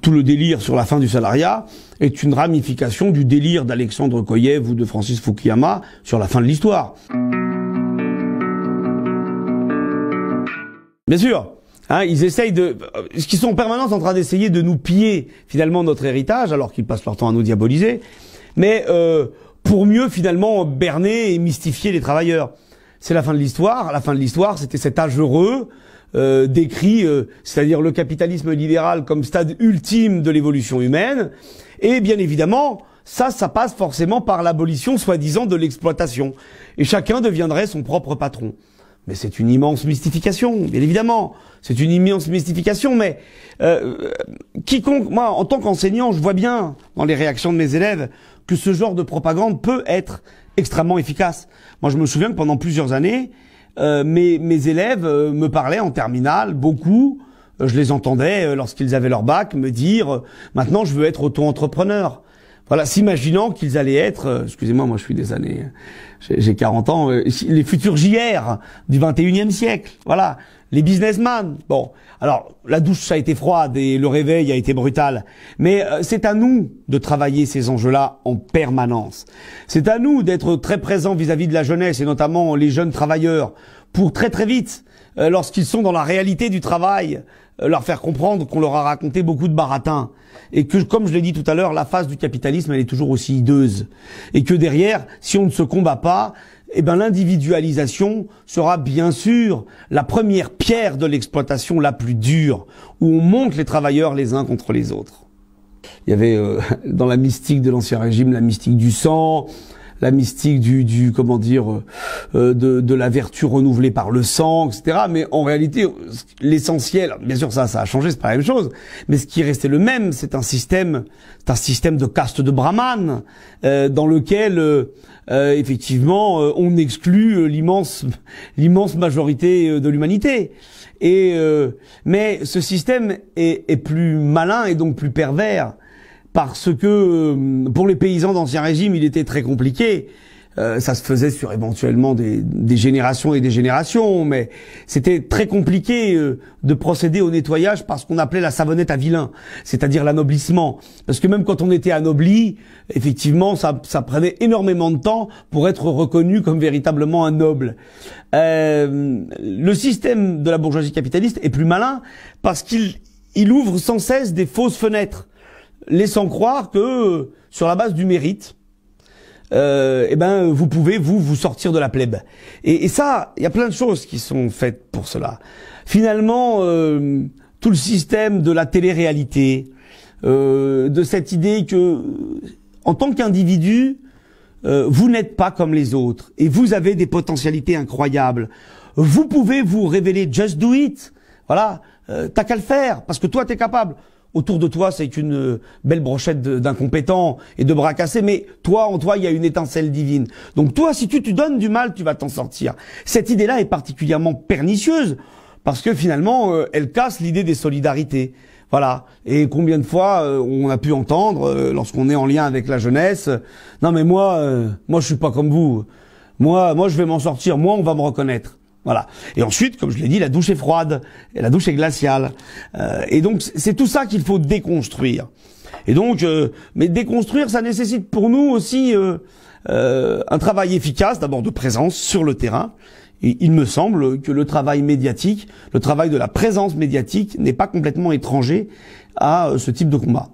tout, le délire sur la fin du salariat est une ramification du délire d'Alexandre Koyev ou de Francis Fukuyama sur la fin de l'histoire. Bien sûr, hein, ils essayent de, ce qui sont en permanence en train d'essayer de nous piller finalement notre héritage, alors qu'ils passent leur temps à nous diaboliser, mais euh, pour mieux finalement berner et mystifier les travailleurs c'est la fin de l'histoire. La fin de l'histoire, c'était cet âge heureux euh, décrit, euh, c'est-à-dire le capitalisme libéral comme stade ultime de l'évolution humaine. Et bien évidemment, ça, ça passe forcément par l'abolition soi-disant de l'exploitation. Et chacun deviendrait son propre patron. Mais c'est une immense mystification, bien évidemment. C'est une immense mystification, mais euh, quiconque, moi, en tant qu'enseignant, je vois bien dans les réactions de mes élèves que ce genre de propagande peut être extrêmement efficace. Moi, je me souviens que pendant plusieurs années, euh, mes, mes, élèves euh, me parlaient en terminale, beaucoup. je les entendais lorsqu'ils avaient leur bac me dire Maintenant, je veux être auto-entrepreneur. Voilà, s'imaginant qu'ils allaient être, euh, excusez-moi, moi je suis des années, hein, j'ai 40 ans, euh, les futurs JR du 21e siècle. Voilà, les businessmen. Bon, alors la douche ça a été froide et le réveil a été brutal, mais euh, c'est à nous de travailler ces enjeux-là en permanence. C'est à nous d'être très présents vis à -vis de la jeunesse et notamment les jeunes travailleurs pour très très vite, euh, lorsqu'ils sont dans la réalité du travail, euh, leur faire comprendre qu'on leur a raconté beaucoup de baratins. Et que, comme je l'ai dit tout à l'heure, la face du capitalisme, elle est toujours aussi hideuse. Et que derrière, si on ne se combat pas, eh ben, l'individualisation sera bien sûr la première pierre de l'exploitation la plus dure, où on monte les travailleurs les uns contre les autres. Il y avait euh, dans la mystique de l'Ancien Régime la mystique du sang, la mystique du, du comment dire, euh, euh, de, de, la vertu renouvelée par le sang, etc. Mais en réalité, l'essentiel, bien sûr, ça, ça a changé, c'est pas la même chose. Mais ce qui restait le même, c'est un système, c'est un système de caste de brahman euh, dans lequel effectivement, on exclut l'immense, l'immense majorité de l'humanité. Et mais ce système est, plus malin et donc plus pervers parce que euh, pour les paysans d'ancien régime, il était très compliqué. Euh, ça se faisait sur éventuellement des, générations et des générations, mais c'était très compliqué euh, de procéder au nettoyage parce qu'on appelait la savonnette à vilain, c'est-à-dire l'anoblissement. Parce que même quand on était anobli, effectivement, ça, prenait énormément de temps pour être reconnu comme véritablement un noble. le système de la bourgeoisie capitaliste est plus malin parce qu'il ouvre sans cesse des fausses fenêtres laissant croire que sur la base du mérite, euh, eh ben vous pouvez vous vous sortir de la plèbe. Et, ça, il y a plein de choses qui sont faites pour cela. Finalement, euh, tout le système de la télé-réalité, euh, de cette idée que en tant qu'individu, euh, vous n'êtes pas comme les autres et vous avez des potentialités incroyables. Vous pouvez vous révéler, just do it. Voilà, t'as qu'à le faire parce que toi t'es capable autour de toi, c'est une euh, belle brochette d'incompétents et de bras cassés, mais toi, en toi, il y a une étincelle divine. Donc toi, si tu te donnes du mal, tu vas t'en sortir. Cette idée-là est particulièrement pernicieuse, parce que finalement, euh, elle casse l'idée des solidarités. Voilà. Et combien de fois euh, on a pu entendre, lorsqu'on est en lien avec la jeunesse, non mais moi, moi je suis pas comme vous. Moi, moi je vais m'en sortir. Moi, on va me reconnaître. Voilà. Et ensuite, comme je l'ai dit, la douche est froide, la douche est glaciale. Euh, et donc, c'est tout ça qu'il faut déconstruire. Et donc, euh, mais déconstruire, ça nécessite pour nous aussi euh, un travail efficace, d'abord de présence sur le terrain. Et il me semble que le travail médiatique, le travail de la présence médiatique, n'est pas complètement étranger à ce type de combat.